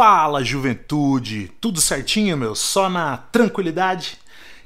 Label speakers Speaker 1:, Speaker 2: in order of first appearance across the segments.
Speaker 1: Fala juventude, tudo certinho, meu? Só na tranquilidade?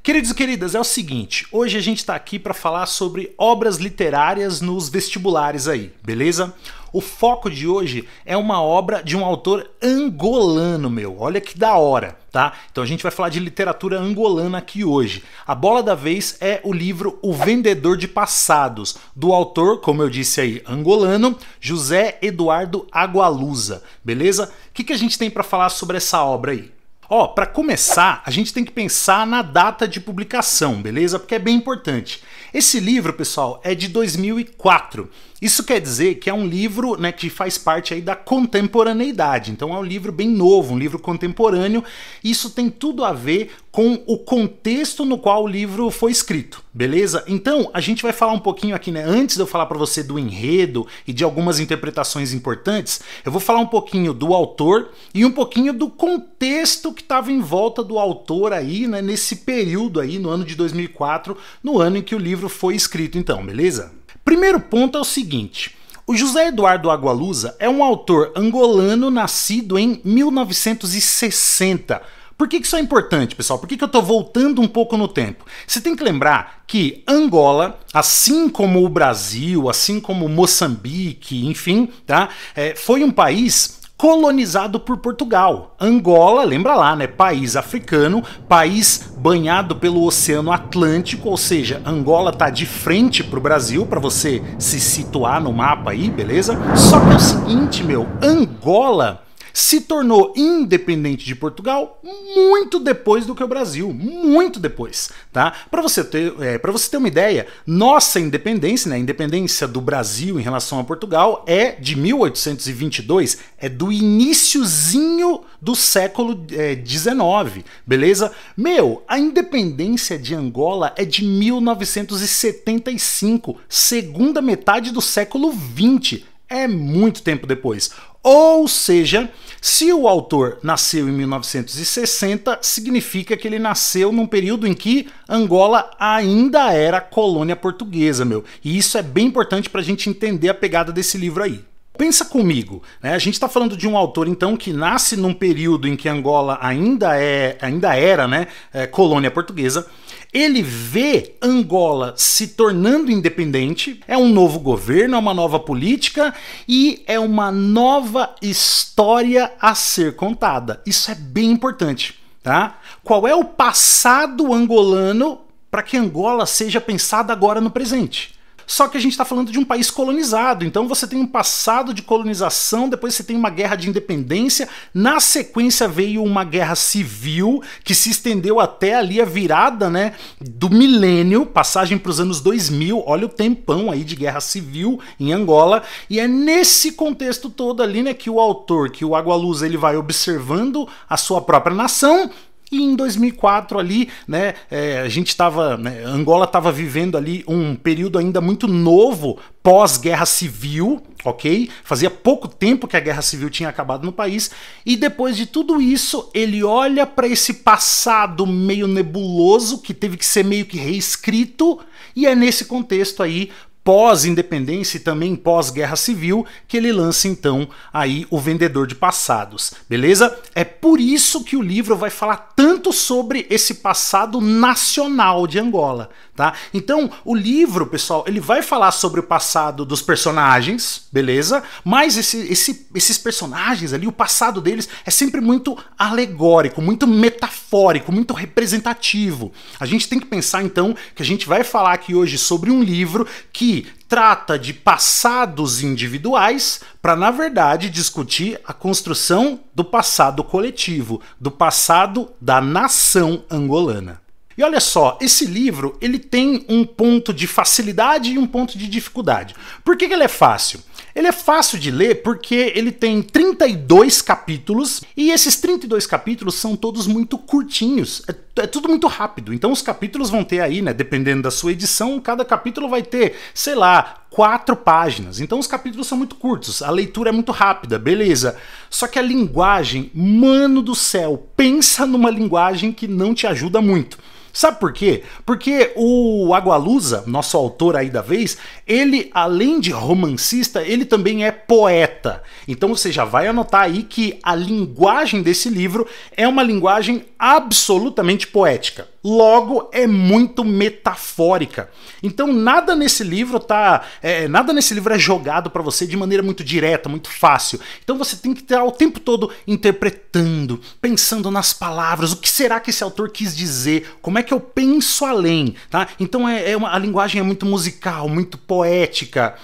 Speaker 1: Queridos e queridas, é o seguinte, hoje a gente está aqui para falar sobre obras literárias nos vestibulares aí, beleza? O foco de hoje é uma obra de um autor angolano, meu, olha que da hora tá? Então a gente vai falar de literatura angolana aqui hoje. A bola da vez é o livro O Vendedor de Passados, do autor, como eu disse aí, angolano, José Eduardo Agualusa, beleza? O que, que a gente tem para falar sobre essa obra aí? Ó, oh, para começar, a gente tem que pensar na data de publicação, beleza? Porque é bem importante. Esse livro, pessoal, é de 2004. Isso quer dizer que é um livro né, que faz parte aí da contemporaneidade. Então é um livro bem novo, um livro contemporâneo. Isso tem tudo a ver com o contexto no qual o livro foi escrito, beleza? Então, a gente vai falar um pouquinho aqui, né? Antes de eu falar para você do enredo e de algumas interpretações importantes, eu vou falar um pouquinho do autor e um pouquinho do contexto que estava em volta do autor aí, né, nesse período aí, no ano de 2004, no ano em que o livro foi escrito, então, beleza? Primeiro ponto é o seguinte. O José Eduardo Agualusa é um autor angolano nascido em 1960. Por que, isso é importante, pessoal? Por que, que eu estou voltando um pouco no tempo? Você tem que lembrar que Angola, assim como o Brasil, assim como Moçambique, enfim, tá? É, foi um país colonizado por Portugal. Angola, lembra lá, né? País africano, país banhado pelo Oceano Atlântico, ou seja, Angola tá de frente pro Brasil para você se situar no mapa aí, beleza? Só que é o seguinte, meu, Angola se tornou independente de Portugal muito depois do que o Brasil, muito depois, tá? Para você ter, é, para você ter uma ideia, nossa independência, né, a independência do Brasil em relação a Portugal é de 1822, é do iníciozinho do século é, 19, beleza? Meu, a independência de Angola é de 1975, segunda metade do século 20 é muito tempo depois. Ou seja, se o autor nasceu em 1960, significa que ele nasceu num período em que Angola ainda era colônia portuguesa, meu. E isso é bem importante para a gente entender a pegada desse livro aí. Pensa comigo, né? a gente está falando de um autor então que nasce num período em que Angola ainda é, ainda era, né, é, colônia portuguesa ele vê Angola se tornando independente, é um novo governo, é uma nova política e é uma nova história a ser contada. Isso é bem importante, tá? Qual é o passado angolano para que Angola seja pensada agora no presente? Só que a gente está falando de um país colonizado, então você tem um passado de colonização, depois você tem uma guerra de independência, na sequência veio uma guerra civil que se estendeu até ali a virada, né, do milênio, passagem para os anos 2000. Olha o tempão aí de guerra civil em Angola, e é nesse contexto todo ali, né, que o autor, que o Agualuz, ele vai observando a sua própria nação e em 2004 ali, né, é, a gente estava, né, Angola estava vivendo ali um período ainda muito novo pós-guerra civil, ok? Fazia pouco tempo que a guerra civil tinha acabado no país, e depois de tudo isso, ele olha para esse passado meio nebuloso que teve que ser meio que reescrito, e é nesse contexto aí pós-independência e também pós-guerra civil, que ele lança então aí o Vendedor de Passados, beleza? É por isso que o livro vai falar tanto sobre esse passado nacional de Angola, tá? Então, o livro, pessoal, ele vai falar sobre o passado dos personagens, beleza? Mas esse, esse, esses personagens ali, o passado deles é sempre muito alegórico, muito metafórico, muito representativo. A gente tem que pensar então que a gente vai falar aqui hoje sobre um livro que trata de passados individuais para, na verdade, discutir a construção do passado coletivo, do passado da nação angolana. E olha só, esse livro ele tem um ponto de facilidade e um ponto de dificuldade. Por que, que ele é fácil? Ele é fácil de ler porque ele tem 32 capítulos e esses 32 capítulos são todos muito curtinhos. É, é, tudo muito rápido. Então os capítulos vão ter aí, né, dependendo da sua edição, cada capítulo vai ter, sei lá, quatro páginas. Então os capítulos são muito curtos, a leitura é muito rápida, beleza? Só que a linguagem, mano do céu, pensa numa linguagem que não te ajuda muito. Sabe por quê? Porque o Agualusa, nosso autor aí da vez, ele além de romancista, ele também é poeta. Então você já vai anotar aí que a linguagem desse livro é uma linguagem absolutamente poética logo é muito metafórica. Então nada nesse livro tá, é, nada nesse livro é jogado para você de maneira muito direta, muito fácil. Então você tem que estar o tempo todo interpretando, pensando nas palavras, o que será que esse autor quis dizer, como é que eu penso além, tá? Então é, é uma, a linguagem é muito musical, muito poética.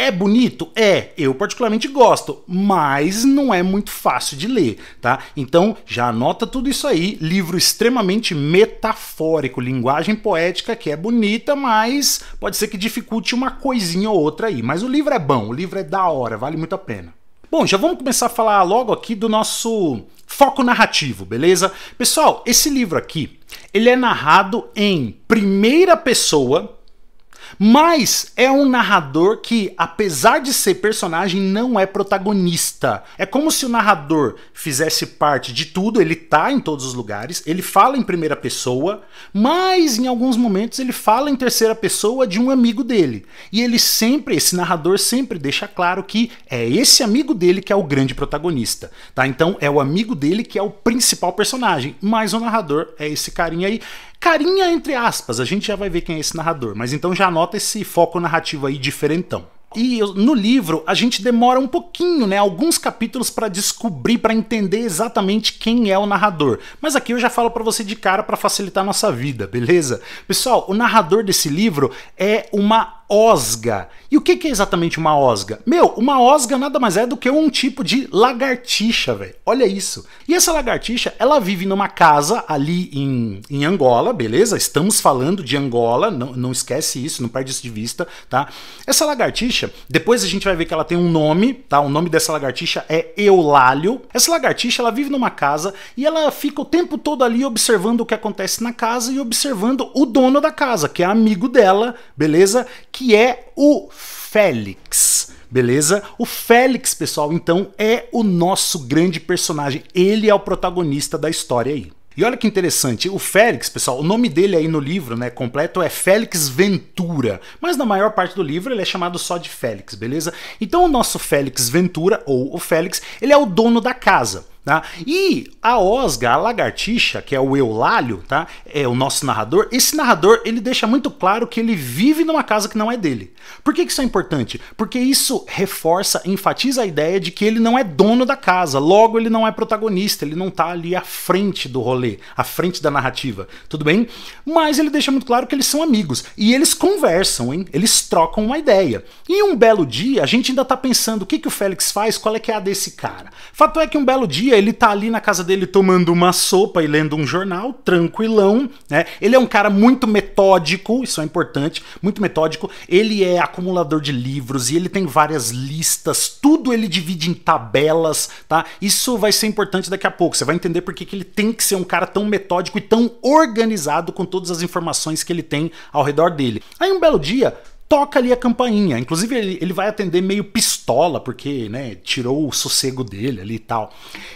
Speaker 1: É bonito? É, eu particularmente gosto, mas não é muito fácil de ler, tá? Então já anota tudo isso aí, livro extremamente metafórico, linguagem poética que é bonita, mas pode ser que dificulte uma coisinha ou outra aí. Mas o livro é bom, o livro é da hora, vale muito a pena. Bom, já vamos começar a falar logo aqui do nosso foco narrativo, beleza? Pessoal, esse livro aqui, ele é narrado em primeira pessoa mas é um narrador que, apesar de ser personagem, não é protagonista. É como se o narrador fizesse parte de tudo, ele tá em todos os lugares, ele fala em primeira pessoa, mas em alguns momentos ele fala em terceira pessoa de um amigo dele. E ele sempre, esse narrador sempre deixa claro que é esse amigo dele que é o grande protagonista, tá? Então é o amigo dele que é o principal personagem, mas o narrador é esse carinha aí Carinha entre aspas, a gente já vai ver quem é esse narrador, mas então já anota esse foco narrativo aí diferentão. E no livro a gente demora um pouquinho, né, alguns capítulos para descobrir, para entender exatamente quem é o narrador. Mas aqui eu já falo para você de cara para facilitar a nossa vida, beleza? Pessoal, o narrador desse livro é uma osga. E o que, é exatamente uma osga? Meu, uma osga nada mais é do que um tipo de lagartixa, velho. Olha isso. E essa lagartixa, ela vive numa casa ali em, em Angola, beleza? Estamos falando de Angola, não, não esquece isso, não perde isso de vista, tá? Essa lagartixa, depois a gente vai ver que ela tem um nome, tá? O nome dessa lagartixa é Eulálio. Essa lagartixa, ela vive numa casa e ela fica o tempo todo ali observando o que acontece na casa e observando o dono da casa, que é amigo dela, beleza? que é o Félix. Beleza? O Félix, pessoal, então é o nosso grande personagem. Ele é o protagonista da história aí. E olha que interessante, o Félix, pessoal, o nome dele aí no livro, né, completo é Félix Ventura, mas na maior parte do livro ele é chamado só de Félix, beleza? Então o nosso Félix Ventura, ou o Félix, ele é o dono da casa. Tá? E a Osga, a lagartixa, que é o Eulálio, tá? é o nosso narrador, esse narrador ele deixa muito claro que ele vive numa casa que não é dele. Por que, isso é importante? Porque isso reforça, enfatiza a ideia de que ele não é dono da casa, logo ele não é protagonista, ele não está ali à frente do rolê, à frente da narrativa, tudo bem? Mas ele deixa muito claro que eles são amigos e eles conversam, hein? eles trocam uma ideia. E um belo dia, a gente ainda está pensando o que, que o Félix faz, qual é que é a desse cara. Fato é que um belo dia ele tá ali na casa dele tomando uma sopa e lendo um jornal, tranquilão, né? Ele é um cara muito metódico, isso é importante, muito metódico. Ele é acumulador de livros e ele tem várias listas, tudo ele divide em tabelas, tá? Isso vai ser importante daqui a pouco. Você vai entender por que, que ele tem que ser um cara tão metódico e tão organizado com todas as informações que ele tem ao redor dele. Aí um belo dia, toca ali a campainha. Inclusive, ele, ele vai atender meio pistola, porque né, tirou o sossego dele ali e tal.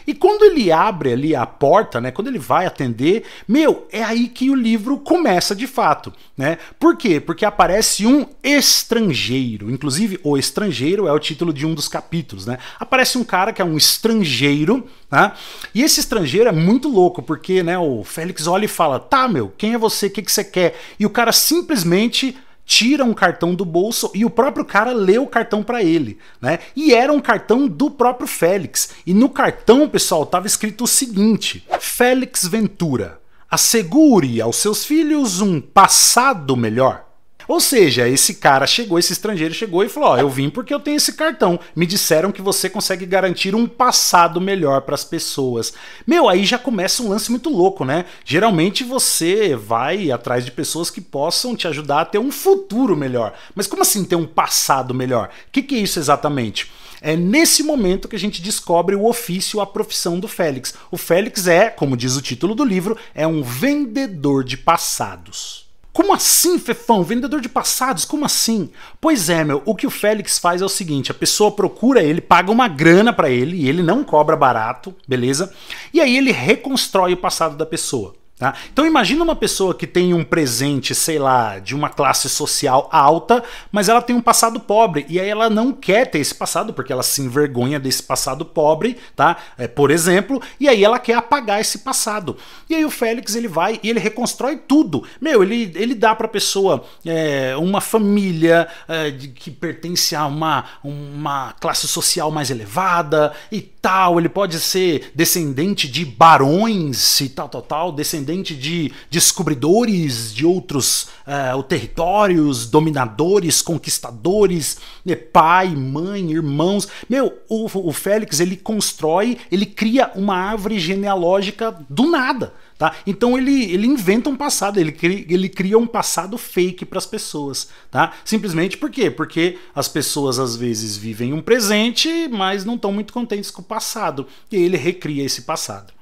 Speaker 1: E quando ele abre ali a porta, né, quando ele vai atender, meu, é aí que o livro começa de fato. Né? Por quê? Porque aparece um estrangeiro. Inclusive, o estrangeiro é o título de um dos capítulos. Né? Aparece um cara que é um estrangeiro, né? e esse estrangeiro é muito louco, porque né, o Félix olha e fala: tá, meu, quem é você? O que, que você quer? E o cara simplesmente tira um cartão do bolso e o próprio cara lê o cartão para ele, né? E era um cartão do próprio Félix. E no cartão, pessoal, tava escrito o seguinte: Félix Ventura, assegure aos seus filhos um passado melhor. Ou seja, esse cara chegou, esse estrangeiro chegou e falou: Ó, oh, eu vim porque eu tenho esse cartão. Me disseram que você consegue garantir um passado melhor para as pessoas. Meu, aí já começa um lance muito louco, né? Geralmente você vai atrás de pessoas que possam te ajudar a ter um futuro melhor. Mas como assim ter um passado melhor? O que, que é isso exatamente? É nesse momento que a gente descobre o ofício, a profissão do Félix. O Félix é, como diz o título do livro, é um vendedor de passados. Como assim, Fefão? Vendedor de passados? Como assim? Pois é, meu, o que o Félix faz é o seguinte: a pessoa procura ele, paga uma grana para ele, e ele não cobra barato, beleza? E aí ele reconstrói o passado da pessoa. Tá? Então imagina uma pessoa que tem um presente, sei lá, de uma classe social alta, mas ela tem um passado pobre e aí ela não quer ter esse passado porque ela se envergonha desse passado pobre, tá? É, por exemplo, e aí ela quer apagar esse passado. E aí o Félix ele vai e ele reconstrói tudo. Meu, ele, ele dá para a pessoa é, uma família é, de, que pertence a uma, uma classe social mais elevada e tal, ele pode ser descendente de barões e tal, tal, tal, descendente de descobridores de outros uh, territórios, dominadores, conquistadores, né, pai, mãe, irmãos. Meu, o, o Félix ele constrói, ele cria uma árvore genealógica do nada. Tá? Então ele, ele inventa um passado, ele cria, ele cria um passado fake para as pessoas, tá? Simplesmente por quê? Porque as pessoas às vezes vivem um presente, mas não estão muito contentes com o passado, e ele recria esse passado.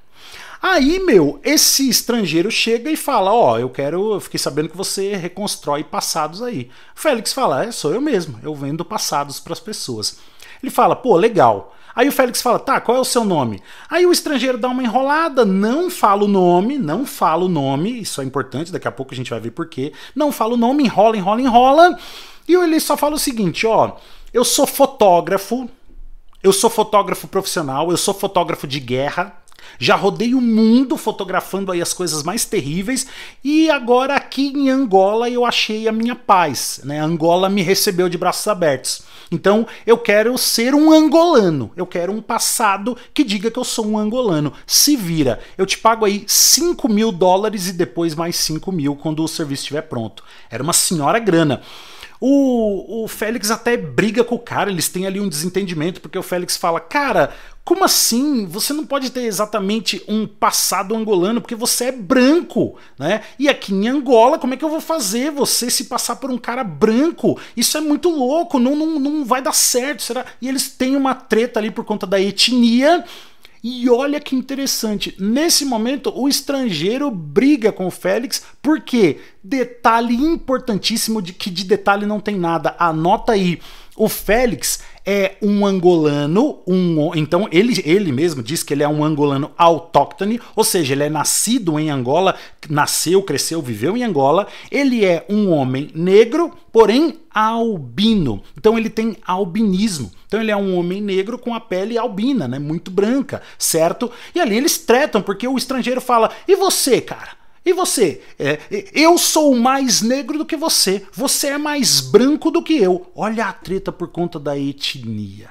Speaker 1: Aí, meu, esse estrangeiro chega e fala: Ó, oh, eu quero. Eu fiquei sabendo que você reconstrói passados aí. O Félix fala: É, sou eu mesmo, eu vendo passados para as pessoas. Ele fala: Pô, legal. Aí o Félix fala: tá, qual é o seu nome? Aí o estrangeiro dá uma enrolada, não fala o nome, não fala o nome, isso é importante, daqui a pouco a gente vai ver porquê. Não fala o nome, enrola, enrola, enrola. E ele só fala o seguinte: ó, eu sou fotógrafo, eu sou fotógrafo profissional, eu sou fotógrafo de guerra, já rodei o mundo fotografando aí as coisas mais terríveis e agora aqui em Angola eu achei a minha paz, né? A Angola me recebeu de braços abertos. Então eu quero ser um angolano, eu quero um passado que diga que eu sou um angolano. Se vira, eu te pago aí 5 mil dólares e depois mais 5 mil quando o serviço estiver pronto. Era uma senhora grana. O, o Félix até briga com o cara, eles têm ali um desentendimento, porque o Félix fala: Cara, como assim? Você não pode ter exatamente um passado angolano porque você é branco, né? E aqui em Angola, como é que eu vou fazer você se passar por um cara branco? Isso é muito louco, não, não, não vai dar certo. Será? E eles têm uma treta ali por conta da etnia. E olha que interessante, nesse momento o estrangeiro briga com o Félix, porque detalhe importantíssimo de que de detalhe não tem nada. Anota aí. O Félix é um angolano, um, então ele, ele mesmo diz que ele é um angolano autóctone, ou seja, ele é nascido em Angola, nasceu, cresceu, viveu em Angola. Ele é um homem negro, porém albino. Então ele tem albinismo. Então ele é um homem negro com a pele albina, né? Muito branca, certo? E ali eles tretam, porque o estrangeiro fala: e você, cara? E você? É, eu sou mais negro do que você. Você é mais branco do que eu. Olha a treta por conta da etnia.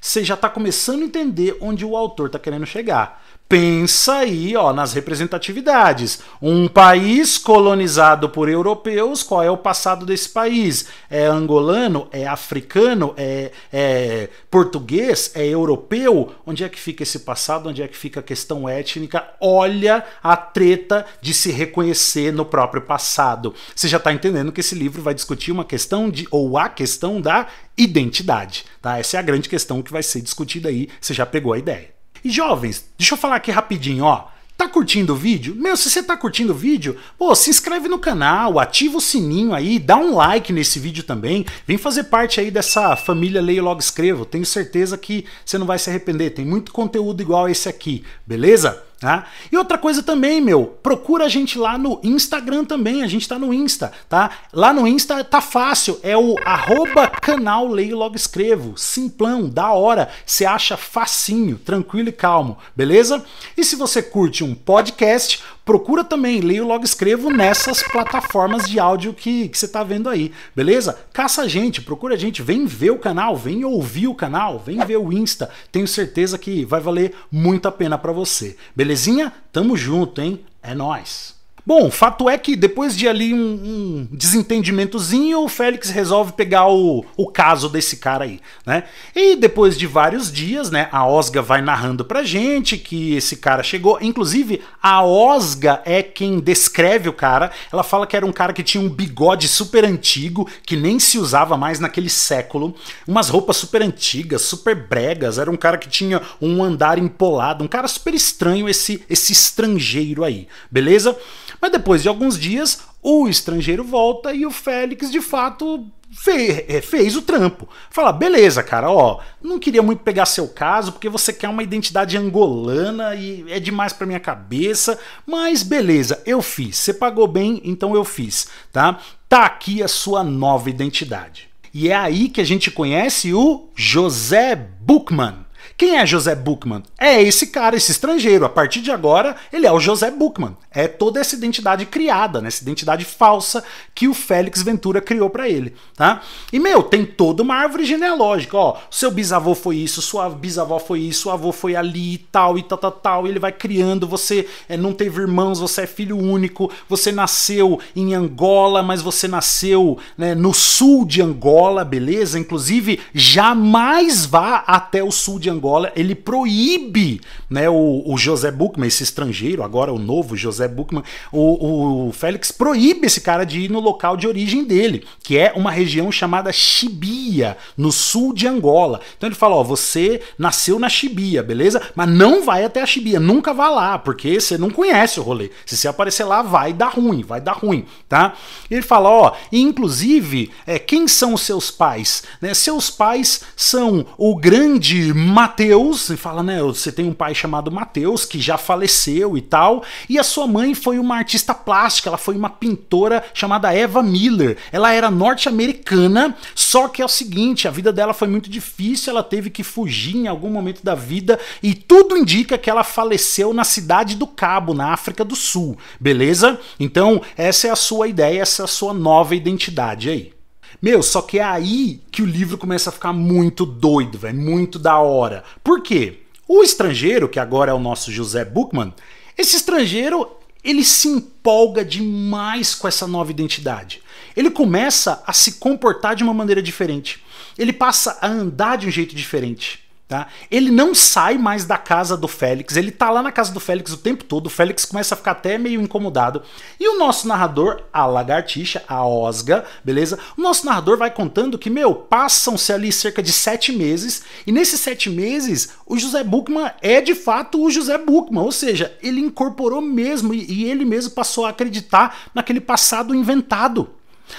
Speaker 1: Você já está começando a entender onde o autor está querendo chegar pensa aí ó, nas representatividades. Um país colonizado por europeus, qual é o passado desse país? É angolano? É africano? É, é português? É europeu? Onde é que fica esse passado? Onde é que fica a questão étnica? Olha a treta de se reconhecer no próprio passado. Você já está entendendo que esse livro vai discutir uma questão de, ou a questão da identidade. Tá? Essa é a grande questão que vai ser discutida aí. Você já pegou a ideia. E jovens, deixa eu falar aqui rapidinho, ó. Tá curtindo o vídeo? Meu, se você tá curtindo o vídeo, pô, se inscreve no canal, ativa o sininho aí, dá um like nesse vídeo também, vem fazer parte aí dessa família Leio Logo Escrevo. Tenho certeza que você não vai se arrepender, tem muito conteúdo igual esse aqui, beleza? Tá? E outra coisa também, meu, procura a gente lá no Instagram também, a gente tá no Insta, tá? Lá no Insta tá fácil, é o arroba canal Leio Logo Escrevo, simplão, da hora, você acha facinho, tranquilo e calmo, beleza? E se você curte um podcast, procura também Leio Logo Escrevo nessas plataformas de áudio que, que você tá vendo aí, beleza? Caça a gente, procura a gente, vem ver o canal, vem ouvir o canal, vem ver o Insta, tenho certeza que vai valer muito a pena para você, beleza? Belezinha? Tamo junto, hein? É nós. Bom, fato é que depois de ali um, um desentendimentozinho, o Félix resolve pegar o, o caso desse cara aí, né? E depois de vários dias, né, a Osga vai narrando pra gente que esse cara chegou. Inclusive, a Osga é quem descreve o cara. Ela fala que era um cara que tinha um bigode super antigo, que nem se usava mais naquele século, umas roupas super antigas, super bregas, era um cara que tinha um andar empolado, um cara super estranho esse esse estrangeiro aí, beleza? Mas depois de alguns dias, o estrangeiro volta e o Félix de fato fez, é, fez o trampo. Fala, beleza, cara, ó, não queria muito pegar seu caso porque você quer uma identidade angolana e é demais para minha cabeça, mas beleza, eu fiz. Você pagou bem, então eu fiz, tá? Tá aqui a sua nova identidade. E é aí que a gente conhece o José Buchmann. Quem é José Buchmann? É esse cara, esse estrangeiro. A partir de agora, ele é o José Buchmann. É toda essa identidade criada, né? essa identidade falsa que o Félix Ventura criou para ele. Tá? E, meu, tem toda uma árvore genealógica. Ó, seu bisavô foi isso, sua bisavó foi isso, seu avô foi ali e tal, e tal, tal, tal. E ele vai criando, você é, não teve irmãos, você é filho único, você nasceu em Angola, mas você nasceu né, no sul de Angola, beleza? Inclusive, jamais vá até o sul de Angola Angola, ele proíbe né, o, o José Buchmann, esse estrangeiro, agora o novo José Buchmann, o, o Félix proíbe esse cara de ir no local de origem dele, que é uma região chamada Chibia, no sul de Angola. Então ele fala: ó, você nasceu na Chibia, beleza? Mas não vai até a Chibia, nunca vá lá, porque você não conhece o rolê. Se você aparecer lá, vai dar ruim, vai dar ruim, tá? Ele fala: ó, e inclusive, é, quem são os seus pais? Né? Seus pais são o grande matador Mateus, e fala, né, você tem um pai chamado Mateus que já faleceu e tal, e a sua mãe foi uma artista plástica, ela foi uma pintora chamada Eva Miller. Ela era norte-americana, só que é o seguinte, a vida dela foi muito difícil, ela teve que fugir em algum momento da vida e tudo indica que ela faleceu na cidade do Cabo, na África do Sul, beleza? Então, essa é a sua ideia, essa é a sua nova identidade aí. Meu, só que é aí que o livro começa a ficar muito doido, velho, muito da hora. Por quê? O estrangeiro, que agora é o nosso José Buchmann, esse estrangeiro, ele se empolga demais com essa nova identidade. Ele começa a se comportar de uma maneira diferente. Ele passa a andar de um jeito diferente. Tá? Ele não sai mais da casa do Félix, ele tá lá na casa do Félix o tempo todo, o Félix começa a ficar até meio incomodado. E o nosso narrador, a lagartixa, a Osga, beleza? O nosso narrador vai contando que, meu, passam-se ali cerca de sete meses, e nesses sete meses o José Buchmann é de fato o José Buchmann, ou seja, ele incorporou mesmo e, ele mesmo passou a acreditar naquele passado inventado.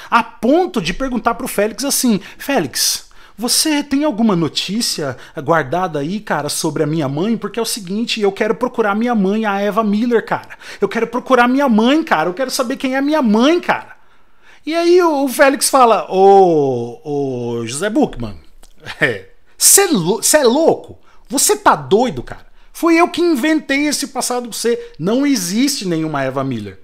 Speaker 1: A ponto de perguntar pro Félix assim: Félix, você tem alguma notícia guardada aí, cara, sobre a minha mãe? Porque é o seguinte, eu quero procurar minha mãe, a Eva Miller, cara. Eu quero procurar minha mãe, cara. Eu quero saber quem é minha mãe, cara. E aí o Félix fala: Ô, ô José Buchmann, você é, é, é louco? Você tá doido, cara? Fui eu que inventei esse passado pra você. Não existe nenhuma Eva Miller.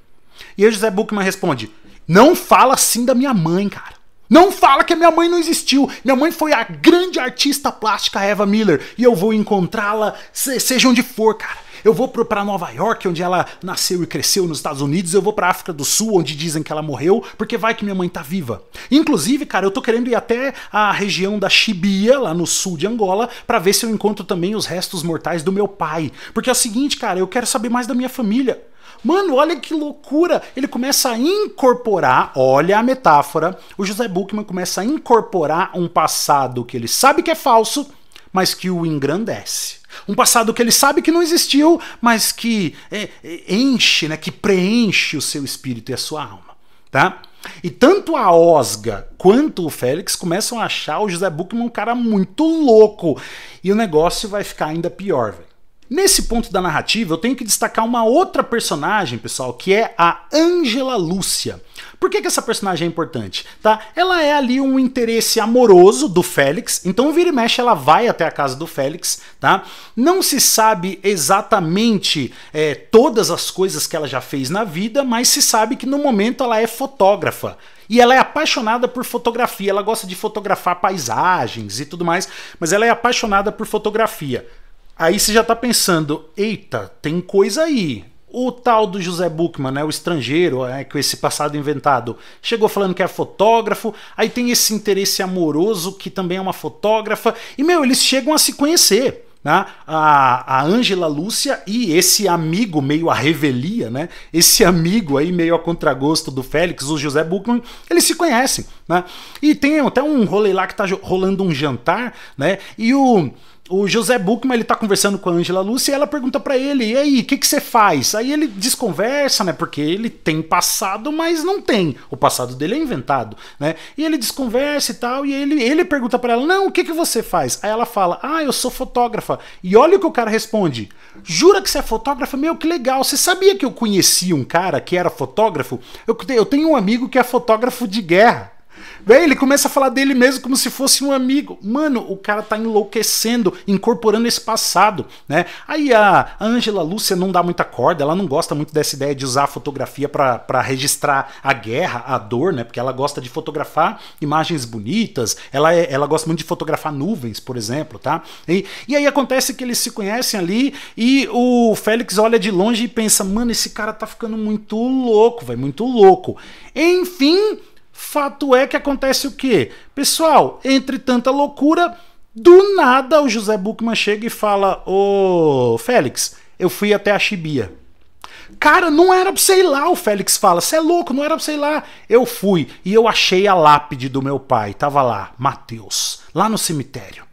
Speaker 1: E aí o José Buchmann responde: Não fala assim da minha mãe, cara. Não fala que a minha mãe não existiu. Minha mãe foi a grande artista plástica Eva Miller e eu vou encontrá-la, seja onde for, cara eu vou para Nova York, onde ela nasceu e cresceu nos Estados Unidos, eu vou para África do Sul, onde dizem que ela morreu, porque vai que minha mãe tá viva. Inclusive, cara, eu tô querendo ir até a região da Chibia, lá no sul de Angola, para ver se eu encontro também os restos mortais do meu pai. Porque é o seguinte, cara, eu quero saber mais da minha família. Mano, olha que loucura! Ele começa a incorporar, olha a metáfora, o José Buchmann começa a incorporar um passado que ele sabe que é falso, mas que o engrandece. Um passado que ele sabe que não existiu, mas que é, é, enche, né, que preenche o seu espírito e a sua alma. Tá? E tanto a Osga quanto o Félix começam a achar o José Bookman um cara muito louco. E o negócio vai ficar ainda pior, velho. Nesse ponto da narrativa, eu tenho que destacar uma outra personagem, pessoal, que é a Angela Lúcia. Por que, que essa personagem é importante? Tá? Ela é ali um interesse amoroso do Félix, então vira e mexe ela vai até a casa do Félix, tá? Não se sabe exatamente é, todas as coisas que ela já fez na vida, mas se sabe que no momento ela é fotógrafa. E ela é apaixonada por fotografia, ela gosta de fotografar paisagens e tudo mais, mas ela é apaixonada por fotografia. Aí você já tá pensando, eita, tem coisa aí. O tal do José Buchmann, né, o estrangeiro, né, com esse passado inventado, chegou falando que é fotógrafo, aí tem esse interesse amoroso que também é uma fotógrafa, e meu, eles chegam a se conhecer. Né? A Ângela Lúcia e esse amigo meio a revelia, né? esse amigo aí meio a contragosto do Félix, o José Buchmann, eles se conhecem. Né? E tem até um rolê lá que tá rolando um jantar, né? e o o José Buchmann, ele tá conversando com a Angela Lúcia e ela pergunta para ele: "E aí, o que que você faz?". Aí ele desconversa, né? Porque ele tem passado, mas não tem. O passado dele é inventado, né? E ele desconversa e tal, e ele ele pergunta para ela: "Não, o que que você faz?". Aí ela fala: "Ah, eu sou fotógrafa". E olha o que o cara responde: "Jura que você é fotógrafa? Meu, que legal. Você sabia que eu conheci um cara que era fotógrafo? Eu, eu tenho um amigo que é fotógrafo de guerra". Véi, ele começa a falar dele mesmo como se fosse um amigo. Mano, o cara tá enlouquecendo, incorporando esse passado, né? Aí a Angela Lúcia não dá muita corda, ela não gosta muito dessa ideia de usar a fotografia para registrar a guerra, a dor, né? Porque ela gosta de fotografar imagens bonitas, ela, é, ela gosta muito de fotografar nuvens, por exemplo, tá? E, e aí acontece que eles se conhecem ali e o Félix olha de longe e pensa: mano, esse cara tá ficando muito louco, vai, muito louco. Enfim Fato é que acontece o quê? Pessoal, entre tanta loucura, do nada o José Buchmann chega e fala: Ô Félix, eu fui até a Chibia. Cara, não era pra sei lá, o Félix fala. Você é louco, não era pra sei lá. Eu fui e eu achei a lápide do meu pai. Tava lá, Mateus, lá no cemitério.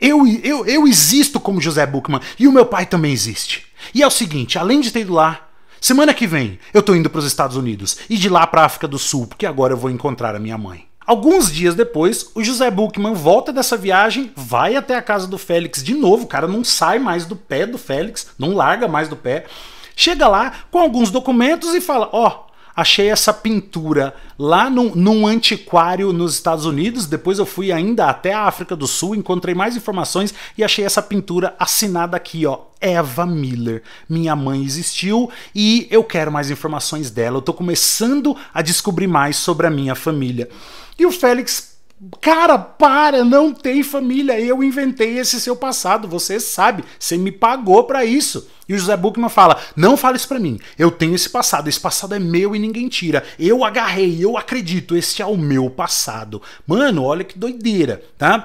Speaker 1: Eu, eu, eu existo como José Buchmann e o meu pai também existe. E é o seguinte: além de ter ido lá, Semana que vem eu tô indo para os Estados Unidos e de lá para a África do Sul, porque agora eu vou encontrar a minha mãe. Alguns dias depois, o José Buchmann volta dessa viagem, vai até a casa do Félix de novo, o cara não sai mais do pé do Félix, não larga mais do pé. Chega lá com alguns documentos e fala: "Ó, oh, achei essa pintura lá num, num, antiquário nos Estados Unidos. Depois eu fui ainda até a África do Sul, encontrei mais informações e achei essa pintura assinada aqui, ó. Eva Miller. Minha mãe existiu e eu quero mais informações dela. Eu tô começando a descobrir mais sobre a minha família. E o Félix Cara, para, não tem família. Eu inventei esse seu passado, você sabe, você me pagou para isso. E o José Buchmann fala: Não fala isso para mim. Eu tenho esse passado, esse passado é meu e ninguém tira. Eu agarrei, eu acredito, esse é o meu passado. Mano, olha que doideira, tá?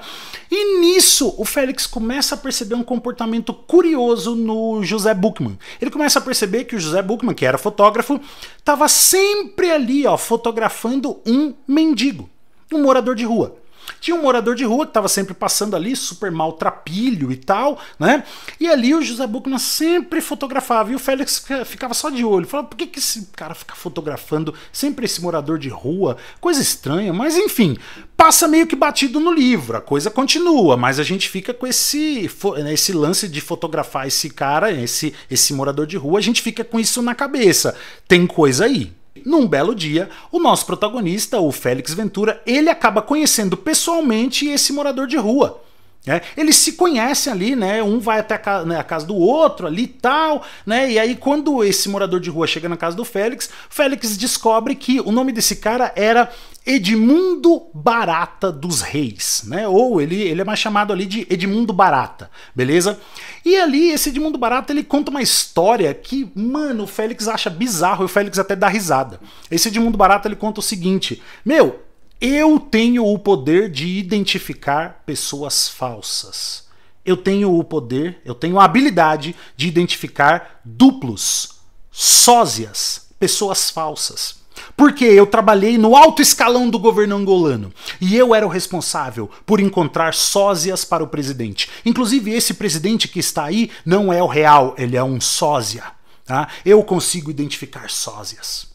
Speaker 1: E nisso o Félix começa a perceber um comportamento curioso no José Buchmann. Ele começa a perceber que o José Buchmann, que era fotógrafo, estava sempre ali, ó, fotografando um mendigo. Um morador de rua. Tinha um morador de rua que estava sempre passando ali, super maltrapilho e tal, né? E ali o José Buchmann sempre fotografava e o Félix ficava só de olho. Falava, por que, que esse cara fica fotografando sempre esse morador de rua? Coisa estranha, mas enfim, passa meio que batido no livro, a coisa continua, mas a gente fica com esse, né, esse lance de fotografar esse cara, esse, esse morador de rua, a gente fica com isso na cabeça. Tem coisa aí, num belo dia, o nosso protagonista, o Félix Ventura, ele acaba conhecendo pessoalmente esse morador de rua. É, eles se conhecem ali, né? Um vai até a casa, né, a casa do outro ali e tal, né? E aí, quando esse morador de rua chega na casa do Félix, Félix descobre que o nome desse cara era Edmundo Barata dos Reis, né? Ou ele, ele é mais chamado ali de Edmundo Barata, beleza? E ali, esse Edmundo Barata, ele conta uma história que, mano, o Félix acha bizarro e o Félix até dá risada. Esse Edmundo Barata, ele conta o seguinte: Meu, eu tenho o poder de identificar pessoas falsas. Eu tenho o poder, eu tenho a habilidade de identificar duplos, sósias, pessoas falsas. Porque eu trabalhei no alto escalão do governo angolano e eu era o responsável por encontrar sósias para o presidente. Inclusive, esse presidente que está aí não é o real, ele é um sósia. Tá? Eu consigo identificar sósias.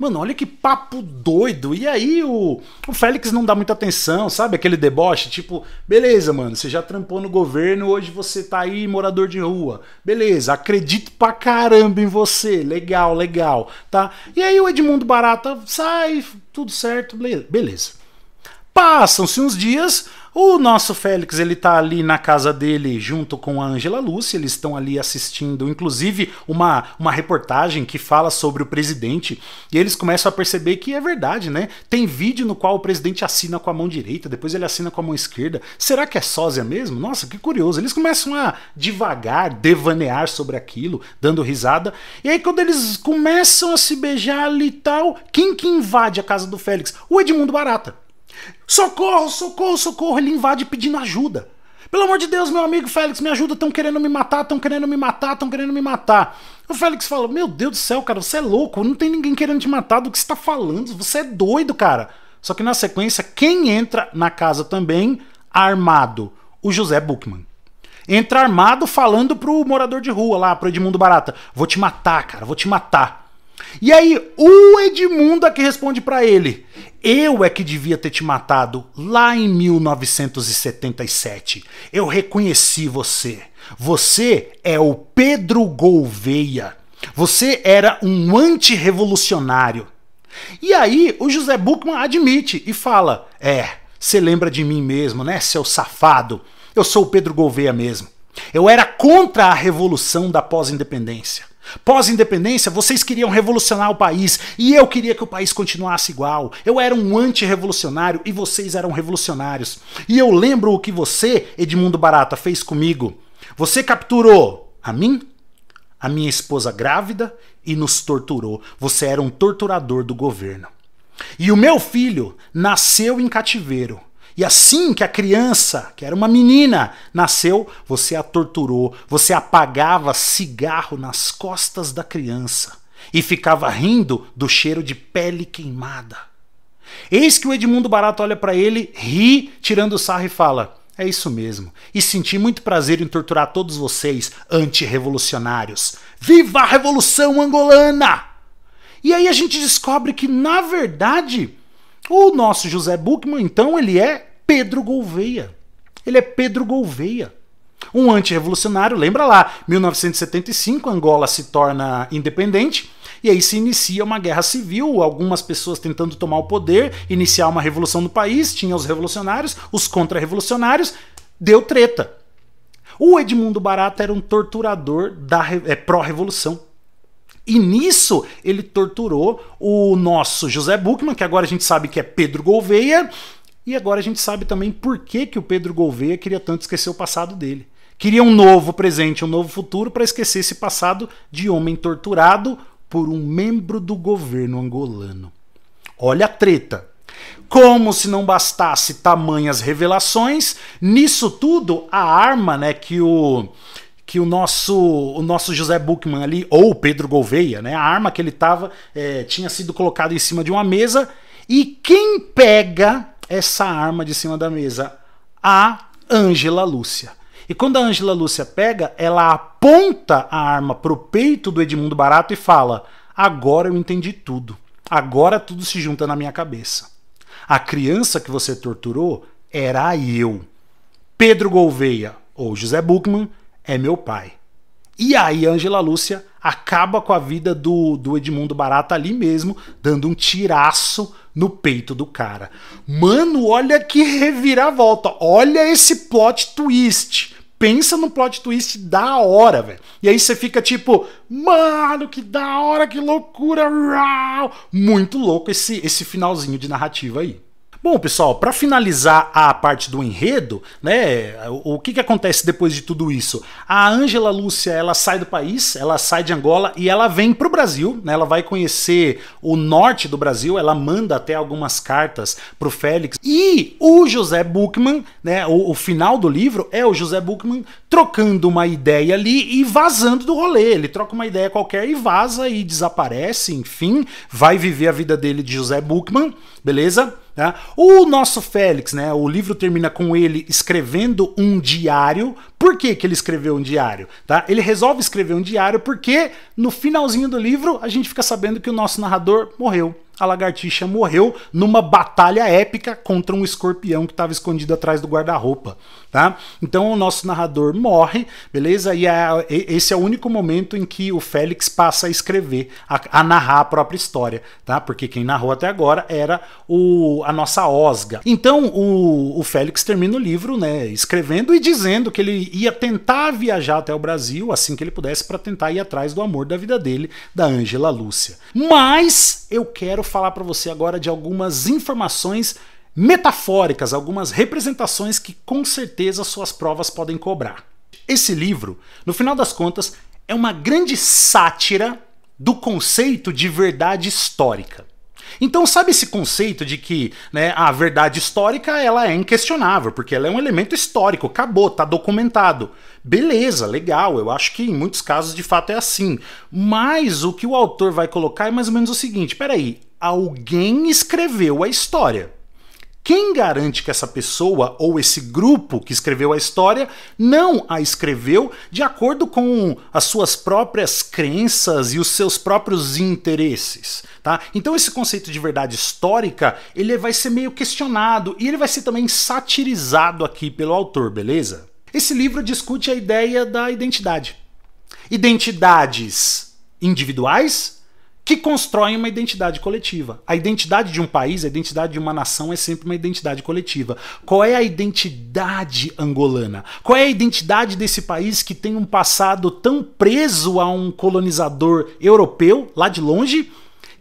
Speaker 1: Mano, olha que papo doido. E aí o, o Félix não dá muita atenção, sabe? Aquele deboche, tipo, beleza, mano, você já trampou no governo, hoje você tá aí morador de rua. Beleza, acredito pra caramba em você. Legal, legal, tá? E aí o Edmundo Barata sai, tudo certo, beleza. Passam-se uns dias, o nosso Félix ele tá ali na casa dele junto com a Angela Lúcia, eles estão ali assistindo, inclusive uma, uma reportagem que fala sobre o presidente, e eles começam a perceber que é verdade, né? Tem vídeo no qual o presidente assina com a mão direita, depois ele assina com a mão esquerda. Será que é sósia mesmo? Nossa, que curioso. Eles começam a devagar, devanear sobre aquilo, dando risada. E aí quando eles começam a se beijar ali e tal, quem que invade a casa do Félix? O Edmundo Barata. Socorro, socorro, socorro. Ele invade pedindo ajuda. Pelo amor de Deus, meu amigo Félix, me ajuda, estão querendo me matar, estão querendo me matar, estão querendo me matar. O Félix fala: Meu Deus do céu, cara, você é louco, não tem ninguém querendo te matar do que você tá falando, você é doido, cara. Só que na sequência, quem entra na casa também armado? O José Buchmann. Entra armado falando pro morador de rua lá, pro Edmundo Barata: Vou te matar, cara, vou te matar. E aí, o Edmundo é que responde para ele: Eu é que devia ter te matado lá em 1977. Eu reconheci você. Você é o Pedro Gouveia. Você era um antirrevolucionário. E aí, o José Buchmann admite e fala: É, você lembra de mim mesmo, né, seu safado? Eu sou o Pedro Gouveia mesmo. Eu era contra a revolução da pós-independência. Pós-independência, vocês queriam revolucionar o país e eu queria que o país continuasse igual. Eu era um antirrevolucionário e vocês eram revolucionários. E eu lembro o que você, Edmundo Barata, fez comigo. Você capturou a mim, a minha esposa grávida e nos torturou. Você era um torturador do governo. E o meu filho nasceu em cativeiro e assim que a criança, que era uma menina, nasceu, você a torturou, você apagava cigarro nas costas da criança e ficava rindo do cheiro de pele queimada. Eis que o Edmundo Barato olha para ele, ri, tirando o sarro e fala: é isso mesmo. E senti muito prazer em torturar todos vocês, antirrevolucionários. Viva a Revolução Angolana! E aí a gente descobre que, na verdade, o nosso José Buchmann, então, ele é Pedro Gouveia. Ele é Pedro Gouveia. Um antirrevolucionário, lembra lá, 1975, Angola se torna independente e aí se inicia uma guerra civil, algumas pessoas tentando tomar o poder, iniciar uma revolução no país, tinha os revolucionários, os contra-revolucionários, deu treta. O Edmundo Barata era um torturador da é, pró-revolução. E nisso ele torturou o nosso José Buchmann, que agora a gente sabe que é Pedro Gouveia, e agora a gente sabe também por que, que o Pedro Gouveia queria tanto esquecer o passado dele. Queria um novo presente, um novo futuro para esquecer esse passado de homem torturado por um membro do governo angolano. Olha a treta. Como se não bastasse tamanhas revelações, nisso tudo a arma, né, que o que o nosso, o nosso José Buchmann ali, ou Pedro Gouveia, né? A arma que ele tava é, tinha sido colocada em cima de uma mesa. E quem pega essa arma de cima da mesa? A Ângela Lúcia. E quando a Ângela Lúcia pega, ela aponta a arma pro peito do Edmundo Barato e fala: Agora eu entendi tudo. Agora tudo se junta na minha cabeça. A criança que você torturou era eu. Pedro Gouveia, ou José Buchmann, é meu pai. E aí Angela Lúcia acaba com a vida do, do Edmundo Barata ali mesmo, dando um tiraço no peito do cara. Mano, olha que reviravolta, olha esse plot twist. Pensa no plot twist da hora, velho. E aí você fica tipo, mano, que da hora, que loucura. Muito louco esse, esse finalzinho de narrativa aí. Bom, pessoal, para finalizar a parte do enredo, né, o, o que, que acontece depois de tudo isso? A Ângela Lúcia, ela sai do país, ela sai de Angola e ela vem para o Brasil, né, ela vai conhecer o norte do Brasil, ela manda até algumas cartas para o Félix. E o José Buchmann, né, o, o final do livro é o José Buchmann trocando uma ideia ali e vazando do rolê. Ele troca uma ideia qualquer e vaza e desaparece, enfim, vai viver a vida dele de José Buchmann, beleza? Tá? O nosso Félix, né? O livro termina com ele escrevendo um diário por que, que ele escreveu um diário? Tá? Ele resolve escrever um diário porque no finalzinho do livro a gente fica sabendo que o nosso narrador morreu. A lagartixa morreu numa batalha épica contra um escorpião que estava escondido atrás do guarda-roupa, tá? Então o nosso narrador morre, beleza? É, e esse é o único momento em que o Félix passa a escrever, a, a, narrar a própria história, tá? Porque quem narrou até agora era o, a nossa Osga. Então o, o Félix termina o livro, né, escrevendo e dizendo que ele ia tentar viajar até o Brasil assim que ele pudesse para tentar ir atrás do amor da vida dele, da Ângela Lúcia. Mas eu quero falar para você agora de algumas informações metafóricas, algumas representações que com certeza suas provas podem cobrar. Esse livro, no final das contas, é uma grande sátira do conceito de verdade histórica. Então, sabe esse conceito de que né, a verdade histórica ela é inquestionável, porque ela é um elemento histórico, acabou, está documentado. Beleza, legal, eu acho que em muitos casos de fato é assim. Mas o que o autor vai colocar é mais ou menos o seguinte: peraí, alguém escreveu a história. Quem garante que essa pessoa ou esse grupo que escreveu a história não a escreveu de acordo com as suas próprias crenças e os seus próprios interesses? tá? Então esse conceito de verdade histórica, ele vai ser meio questionado e ele vai ser também satirizado aqui pelo autor, beleza? Esse livro discute a ideia da identidade. Identidades individuais que constroem uma identidade coletiva. A identidade de um país, a identidade de uma nação é sempre uma identidade coletiva. Qual é a identidade angolana? Qual é a identidade desse país que tem um passado tão preso a um colonizador europeu lá de longe?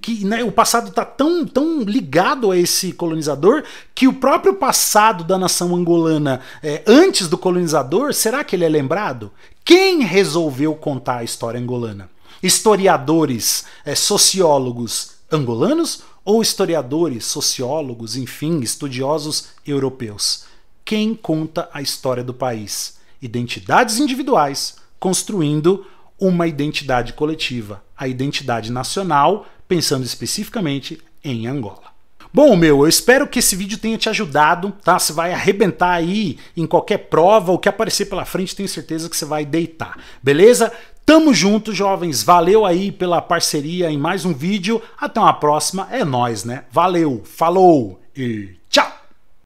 Speaker 1: que né, o passado está tão, tão ligado a esse colonizador que o próprio passado da nação angolana é, antes do colonizador, será que ele é lembrado? Quem resolveu contar a história angolana? Historiadores, é, sociólogos angolanos ou historiadores, sociólogos, enfim, estudiosos europeus? Quem conta a história do país? Identidades individuais construindo uma identidade coletiva, a identidade nacional pensando especificamente em Angola. Bom, meu, eu espero que esse vídeo tenha te ajudado, tá? Você vai arrebentar aí em qualquer prova, o que aparecer pela frente, tenho certeza que você vai deitar, beleza? Tamo junto, jovens. Valeu aí pela parceria em mais um vídeo. Até uma próxima. É nós, né? Valeu, falou e